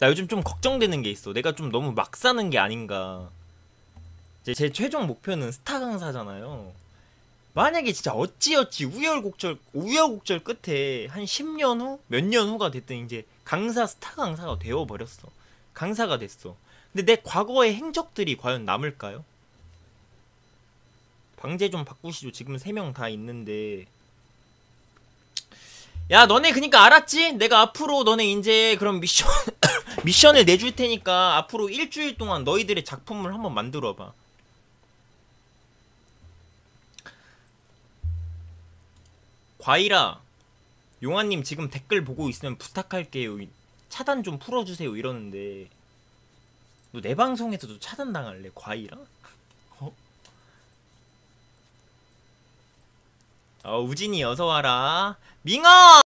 나 요즘 좀 걱정되는 게 있어. 내가 좀 너무 막 사는 게 아닌가. 제, 제 최종 목표는 스타 강사잖아요. 만약에 진짜 어찌어찌 우열곡절 우여곡절 끝에 한 10년 후, 몇 년 후가 됐든 이제 강사 스타 강사가 되어 버렸어. 강사가 됐어. 근데 내 과거의 행적들이 과연 남을까요? 방제 좀 바꾸시죠. 지금 3명 다 있는데 야 너네 그니까 알았지? 내가 앞으로 너네 이제 그런 미션 미션을 내줄 테니까 앞으로 일주일 동안 너희들의 작품을 한번 만들어봐 과일아 용아님 지금 댓글 보고 있으면 부탁할게요 차단 좀 풀어주세요 이러는데 너 내 방송에서도 차단당할래 과일아? 어? 어 우진이 어서와라 민아